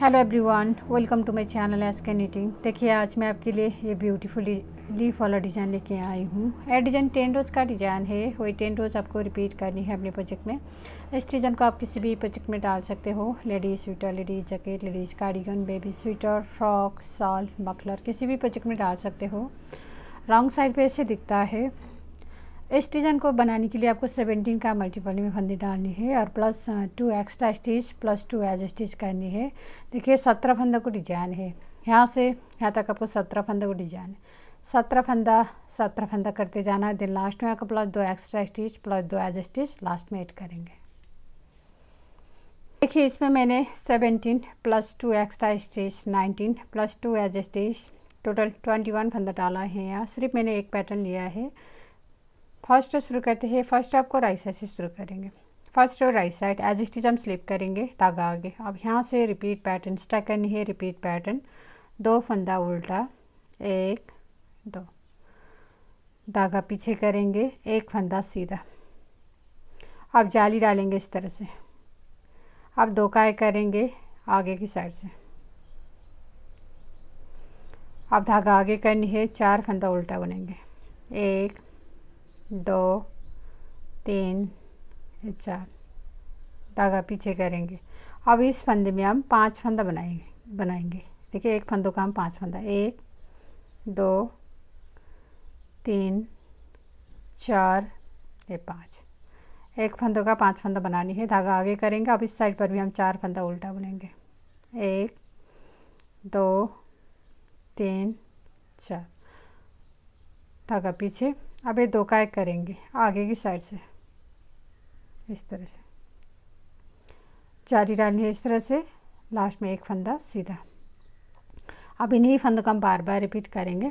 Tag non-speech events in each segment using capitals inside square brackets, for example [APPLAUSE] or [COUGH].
hello everyone welcome to my channel S K देखिए आज मैं आपके लिए ये ब्यूटीफुल लीफ वाला डिज़ाइन लेके आई हूँ ए डिज़ाइन टेन रोज़ का डिज़ाइन है वही टेन रोज़ आपको रिपीट करनी है अपने प्रोजेक्ट में इस डिज़ाइन को आप किसी भी प्रोजेक्ट में डाल सकते हो ladies sweater ladies jacket ladies cardigan baby sweater frock shawl muffler किसी भी प्रोजेक्ट में डाल सकते हो रॉन्ग साइड पर ऐसे दिखता है स्टेजन को बनाने के लिए आपको 17 का मल्टीपल में फंदी डालनी है और plus two extra stitch plus two edge stitch करनी है देखिए सत्रह फंदा को डिजाइन है यहाँ से यहाँ तक आपको सत्रह फंदा को डिजाइन है सत्रह फंदा सत्रह फंदा करते जाना है दिन लास्ट में आपको प्लस दो एक्स्ट्रा स्टिच प्लस दो एज स्टिच लास्ट में एड करेंगे देखिए इसमें मैंने seventeen plus two extra stitch nineteen plus two edge stitch total twenty one फंदा डाला है यहाँ सिर्फ मैंने एक पैटर्न लिया है फर्स्ट शुरू करते हैं फर्स्ट आपको राइट साइड से शुरू करेंगे फर्स्ट और right side edge it is हम स्लिप करेंगे धागा आगे अब यहाँ से रिपीट पैटर्न स्टकन है रिपीट पैटर्न दो फंदा उल्टा एक दो धागा पीछे करेंगे एक फंदा सीधा अब जाली डालेंगे इस तरह से अब दो काय करेंगे आगे की साइड से अब धागा आगे करनी है चार फंदा उल्टा बनेंगे एक दो तीन ये चार धागा पीछे करेंगे अब इस फंदे में हम पांच फंदा बनाएंगे बनाएंगे देखिए एक फंदों का हम पांच फंदा एक दो तीन चार ये पाँच एक फंदों का पांच फंदा बनानी है धागा आगे करेंगे अब इस साइड पर भी हम चार फंदा उल्टा बुनेंगे एक दो तीन चार धागा पीछे अब ये दो का एक करेंगे आगे की साइड से इस तरह से जारी डालनी है इस तरह से लास्ट में एक फंदा सीधा अब इन्हीं फंदों को हम बार बार रिपीट करेंगे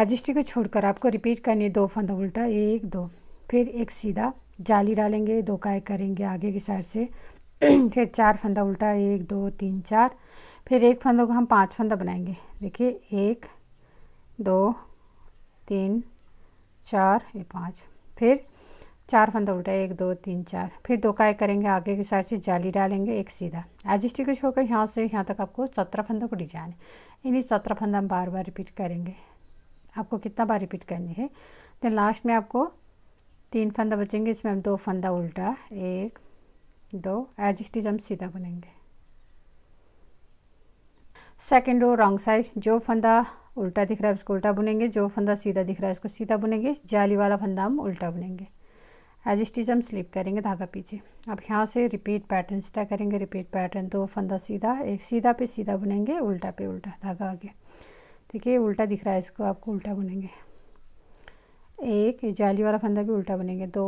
एडजस्टी को छोड़कर आपको रिपीट करनी है दो फंदा उल्टा एक दो फिर एक सीधा जाली डालेंगे दो काय करेंगे आगे की साइड से [CLEARS THROAT] फिर चार फंदा उल्टा एक दो तीन चार फिर एक फंदों को हम पांच फंदा बनाएंगे देखिए एक दो तीन चार ये पाँच फिर चार फंदा उल्टा एक दो तीन चार फिर दो काय करेंगे आगे की साइड से जाली डालेंगे एक सीधा एजिस्टिक स्टिकच यहाँ से यहाँ तक आपको सत्रह फंदों को डिजाइन है इन्हीं सत्रह फंदा हम बार बार रिपीट करेंगे आपको कितना बार रिपीट करनी है देन लास्ट में आपको तीन फंदा बचेंगे इसमें हम दो फंदा उल्टा एक दो एजिस्टिज हम सीधा बनेंगे सेकेंड रो रॉन्ग साइड जो फंदा उल्टा दिख रहा है उसको उल्टा बुनेंगे जो फंदा सीधा दिख रहा है उसको सीधा बुनेंगे जाली वाला फंदा हम उल्टा बुनेंगे एज स्टिच हम स्लिप करेंगे धागा पीछे अब यहाँ से रिपीट पैटर्न तय करेंगे रिपीट पैटर्न दो फंदा सीधा एक सीधा पे सीधा बुनेंगे उल्टा पे उल्टा धागा आगे देखिए उल्टा दिख रहा है इसको आपको उल्टा बुनेंगे एक जाली वाला फंदा भी उल्टा बुनेंगे दो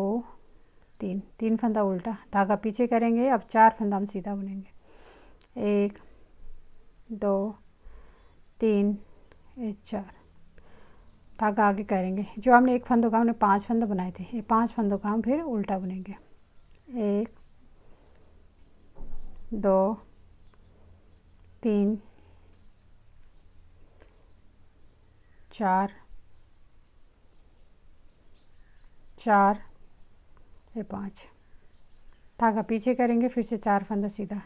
तीन तीन फंदा उल्टा धागा पीछे करेंगे अब चार फंदा हम सीधा बुनेंगे एक दो तीन ये चार धागा आगे करेंगे जो हमने एक फंदों का हमने पांच फंदे बनाए थे ये पांच फंदों का हम फिर उल्टा बुनेंगे एक दो तीन चार चार ये पाँच धागा पीछे करेंगे फिर से चार फंदा सीधा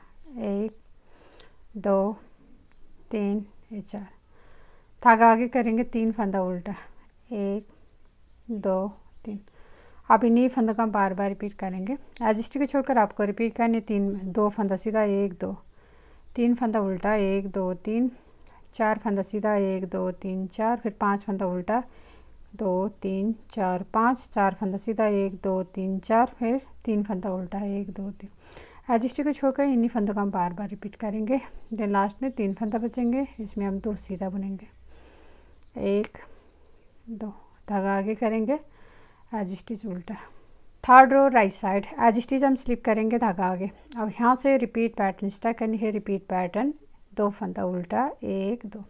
एक दो तीन ये चार धागा आगे करेंगे तीन फंदा उल्टा एक दो तीन आप इन्हीं फंदों का बार बार रिपीट करेंगे एजिस्टी को छोड़कर आपको रिपीट करने तीन दो फंदा सीधा एक दो तीन फंदा उल्टा एक दो तीन चार फंदा सीधा एक दो तीन चार फिर पांच फंदा उल्टा दो तीन चार पाँच चार फंदा सीधा एक दो तीन चार फिर तीन फंदा उल्टा एक दो तीन एडजस्टी को छोड़कर इन्हीं फंदों का हम बार बार रिपीट करेंगे देन लास्ट में तीन फंदा बचेंगे इसमें हम दो सीधा बुनेंगे एक दो धागा आगे करेंगे एज स्टिच उल्टा third row right side edge stitch हम स्लिप करेंगे धागा आगे अब यहाँ से रिपीट पैटर्न स्टार्ट करनी है रिपीट पैटर्न दो फंदा उल्टा एक दो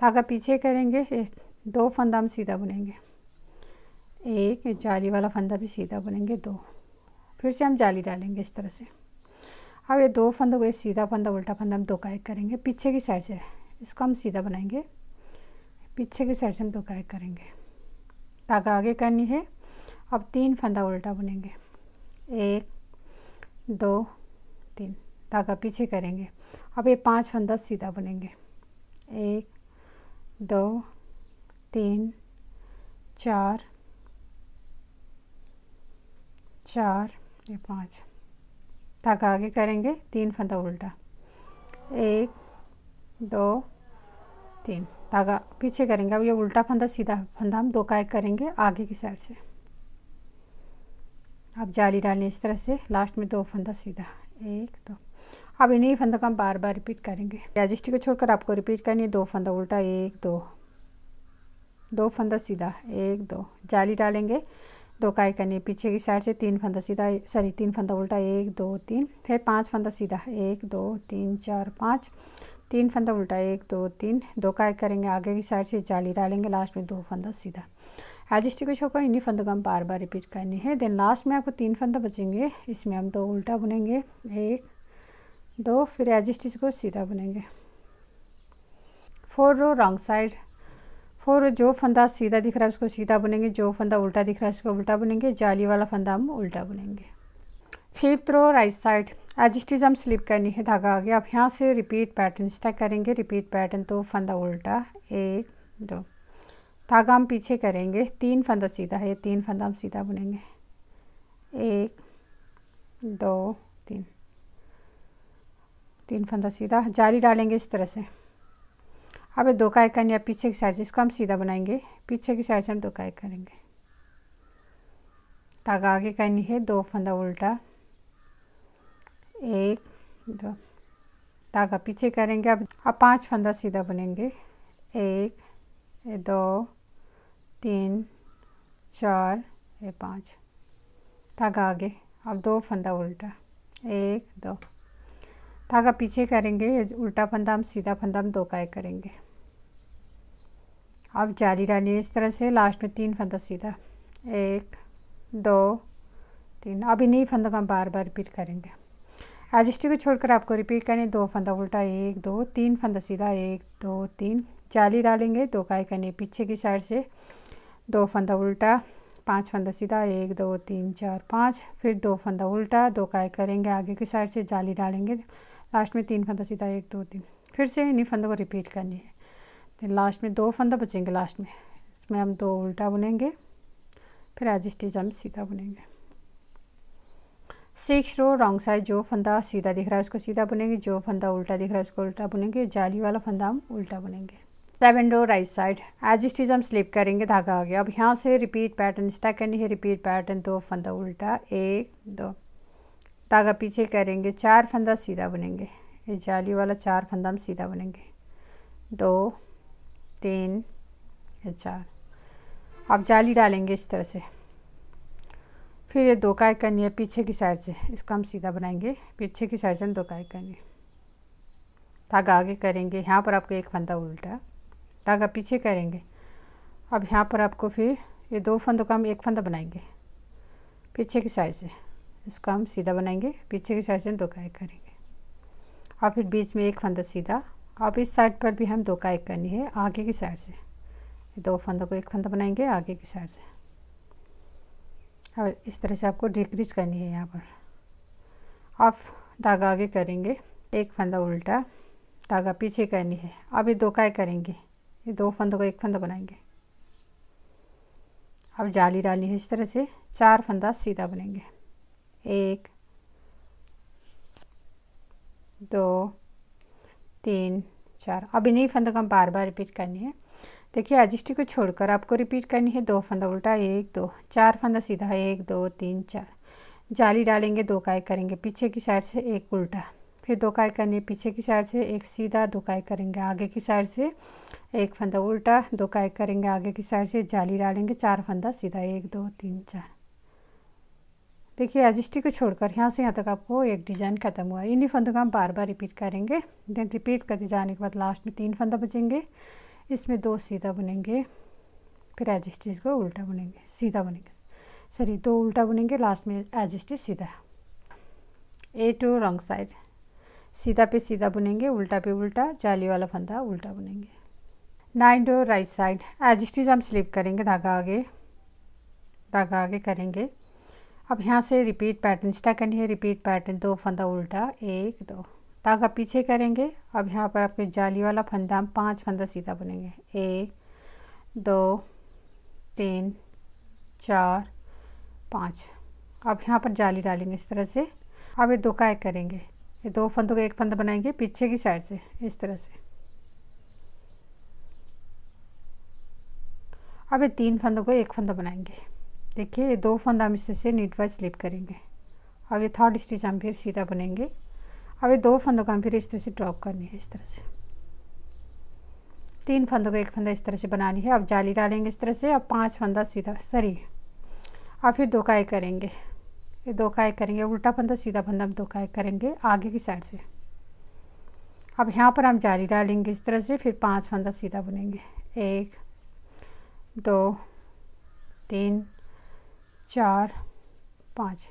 धागा पीछे करेंगे दो फंदा हम सीधा बुनेंगे एक जाली वाला फंदा भी सीधा बुनेंगे दो फिर से हम जाली डालेंगे इस तरह से अब ये दो फंदों को सीधा फंदा उल्टा फंदा हम दो का एक करेंगे पीछे की साइड से इसको हम सीधा बनाएंगे पीछे की साइड से हम दो काया करेंगे धागा आगे करनी है अब तीन फंदा उल्टा बुनेंगे एक दो तीन धागा पीछे करेंगे अब ये पांच फंदा सीधा बुनेंगे एक दो तीन चार चार ये पाँच धागा आगे करेंगे तीन फंदा उल्टा एक दो तीन धागा पीछे करेंगे अब ये उल्टा फंदा सीधा फंदा हम दो एक करेंगे आगे की साइड से अब जाली डालें इस तरह से लास्ट में दो फंदा सीधा एक दो अब इन्हीं फंदों को हम बार बार रिपीट करेंगे रजिस्ट्री को छोड़कर आपको रिपीट करनी है दो फंदा उल्टा एक दो दो फंदा सीधा एक दो जाली डालेंगे दो काई करनी है पीछे की साइड से तीन फंदा सीधा सॉरी तीन फंदा उल्टा एक दो तीन फिर पांच फंदा सीधा एक दो तीन चार पाँच तीन फंदा उल्टा एक दो तीन दो का एक करेंगे आगे की साइड से जाली डालेंगे लास्ट में दो फंदा सीधा एज स्टिक छोपा इन्हीं फंदों को हम बार बार रिपीट करनी है देन लास्ट में आपको तीन फंदा बचेंगे इसमें हम दो उल्टा बुनेंगे एक दो फिर एज स्टिच को सीधा बुनेंगे four row wrong side four जो फंदा सीधा दिख रहा है उसको सीधा बुनेंगे जो फंदा उल्टा दिख रहा है उसको उल्टा बुनेंगे जाली वाला फंदा हम उल्टा बुनेंगे fifth row right side edge it हम स्लिप करनी है धागा आगे अब यहाँ से रिपीट पैटर्न स्टैक करेंगे रिपीट पैटर्न तो फंदा उल्टा एक दो धागा हम पीछे करेंगे तीन फंदा सीधा है तीन फंदा हम सीधा बुनेंगे एक दो तीन तीन फंदा सीधा जाली डालेंगे इस तरह से अब दो का एक है पीछे की साइड इसको हम सीधा बनाएंगे पीछे की साइड से हम दो का एक करेंगे धागा आगे करनी है दो फंदा उल्टा एक दो धागा पीछे करेंगे अब अब पांच फंदा सीधा बनेंगे एक दो तीन चार ये पाँच धागा आगे अब दो फंदा उल्टा एक दो धागा पीछे करेंगे उल्टा फंदा हम सीधा फंदा हम दो एक करेंगे अब जाली डालिए इस तरह से लास्ट में तीन फंदा सीधा एक दो तीन अब इन्हीं फंदों का हम बार बार रिपीट करेंगे एजिस्टी को छोड़कर आपको रिपीट करनी दो फंदा उल्टा एक दो तीन फंदा सीधा एक दो तीन जाली डालेंगे दो काय करनी पीछे की साइड से दो फंदा उल्टा पाँच फंदा सीधा एक दो तीन चार पाँच फिर दो फंदा उल्टा दो काय करेंगे आगे की साइड से जाली डालेंगे लास्ट में तीन फंदा सीधा एक दो तीन फिर से इन्हीं फंदों को रिपीट करनी है फिर लास्ट में दो फंदा बचेंगे लास्ट में इसमें हम दो उल्टा बुनेंगे फिर एजिस्टी हम सीधा बुनेंगे सिक्स रो रॉन्ग साइड जो फंदा सीधा दिख रहा है उसको सीधा बुनेंगे जो फंदा उल्टा दिख रहा है उसको उल्टा बुनेंगे जाली वाला फंदा हम उल्टा बुनेंगे seven row right side edge इस चीज हम स्लिप करेंगे धागा आ गया अब यहाँ से रिपीट पैटर्न स्टैक करनी है रिपीट पैटर्न दो फंदा उल्टा एक दो धागा पीछे करेंगे चार फंदा सीधा बुनेंगे ये जाली वाला चार फंदा हम सीधा बुनेंगे दो तीन चार अब जाली डालेंगे इस तरह से फिर ये दो काय करनी है पीछे की साइड से इसको हम सीधा बनाएंगे पीछे की साइड से हम दो काय करनी धागा आगे करेंगे यहाँ पर आपको एक फंदा उल्टा धागा पीछे करेंगे अब यहाँ पर आपको फिर ये दो फंदों का हम एक फंदा बनाएंगे पीछे की साइड से इसको हम सीधा बनाएंगे पीछे की साइड से दो काय करेंगे और फिर बीच में एक फंदा सीधा अब इस साइड पर भी हम दो काय करनी है आगे की साइड से दो फंदों को एक फंदा बनाएंगे आगे की साइड से अब इस तरह से आपको डिक्रीज करनी है यहाँ पर आप धागा आगे करेंगे एक फंदा उल्टा धागा पीछे करनी है अब ये दो काय करेंगे ये दो फंदों का एक फंदा बनाएंगे अब जाली डालनी है इस तरह से चार फंदा सीधा बनेंगे एक दो तीन चार अब इन्हीं फंदों को हम बार बार रिपीट करनी है देखिए आज स्टिक को छोड़कर आपको रिपीट करनी है दो फंदा उल्टा एक दो चार फंदा सीधा एक दो तीन चार जाली डालेंगे दो काय करेंगे पीछे की साइड से एक उल्टा फिर दो काय करनी है पीछे की साइड से एक सीधा दो काय करेंगे आगे की साइड से एक फंदा उल्टा दो काय करेंगे आगे की साइड से जाली डालेंगे चार फंदा सीधा एक दो तीन चार देखिए एजिस्टी को छोड़कर यहाँ से यहाँ तक आपको एक डिज़ाइन खत्म हुआ इन्हीं फंदों का हम बार बार रिपीट करेंगे देन रिपीट करते जाने के बाद लास्ट में तीन फंदा बचेंगे इसमें दो सीधा बुनेंगे फिर एज स्टिच को उल्टा बुनेंगे सीधा बुनेंगे सॉरी दो उल्टा बुनेंगे लास्ट में एज स्टिच सीधा ए टू रॉन्ग साइड सीधा पे सीधा बुनेंगे उल्टा पे उल्टा जाली वाला फंदा उल्टा बुनेंगे nine two right side edge stitch हम स्लिप करेंगे धागा आगे धागा आगे करेंगे अब यहाँ से रिपीट पैटर्न स्टा करनी है रिपीट पैटर्न दो फंदा उल्टा एक दो धागा पीछे करेंगे अब यहाँ पर आपके जाली वाला फंदा हम पाँच फंदा सीधा बनेंगे एक दो तीन चार पाँच अब यहाँ पर जाली डालेंगे इस तरह से अब ये दो काय करेंगे ये दो फंदों का एक फंदा बनाएंगे पीछे की साइड से इस तरह से अब ये तीन फंदों को एक फंदा बनाएंगे देखिए ये दो फंदा हम इससे नीट वाइज स्लिप करेंगे अब ये थर्ड स्टिच हम फिर सीधा बनेंगे अब ये दो फंदों का हम फिर इस तरह से ड्रॉप करनी है इस तरह से तीन फंदों को एक फंदा इस तरह से बनानी है अब जाली डालेंगे इस तरह से अब पांच फंदा सीधा सरी अब फिर दो काय करेंगे ये दो काय करेंगे उल्टा फंदा सीधा फंदा हम दो काय करेंगे आगे की साइड से अब यहाँ पर हम जाली डालेंगे इस तरह से फिर पांच फंदा सीधा बुनेंगे एक दो तीन चार पाँच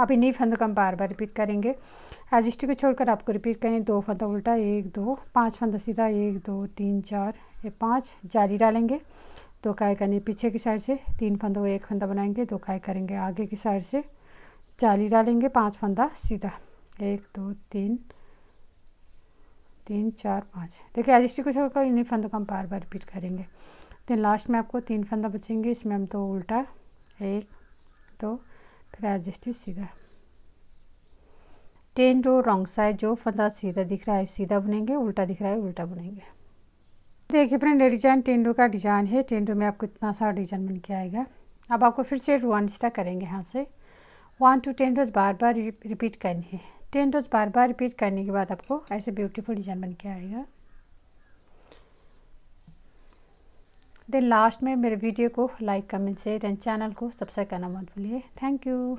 आप इन्हीं फंदों का हम बार बार रिपीट करेंगे एजिस्टी को छोड़कर आपको रिपीट करें दो फंदा उल्टा एक दो पाँच फंदा सीधा एक दो तीन चार ये पाँच जारी डालेंगे दो काय करने पीछे की साइड से तीन फंदा एक फंदा बनाएंगे दो काय करेंगे आगे की साइड से जाली डालेंगे पाँच फंदा सीधा एक दो तीन तीन चार पाँच देखिए एजिस्टी को छोड़कर इन्हीं फंदों का हम बार बार रिपीट करेंगे दिन लास्ट में आपको तीन फंदा बचेंगे इसमें हम दो तो उल्टा एक दो पेराजिस्टिस सीधा टेन रो रॉन्ग साइड जो फंदा सीधा दिख रहा है सीधा बुनेंगे उल्टा दिख रहा है उल्टा बुनेंगे देखिए फ्रेंड ये डिजाइन टेन रो का डिजाइन है टेन रो में आपको इतना सारा डिजाइन बन के आएगा अब आपको फिर से वन स्टा करेंगे यहाँ से वन टू टेन रोज बार बार रिपीट करनी है टेन रोज बार बार रिपीट करने के बाद आपको ऐसे ब्यूटीफुल डिजाइन बन के आएगा देन लास्ट में मेरे वीडियो को like comment share and channel को सब्सक्राइब करना मत भूलिए थैंक यू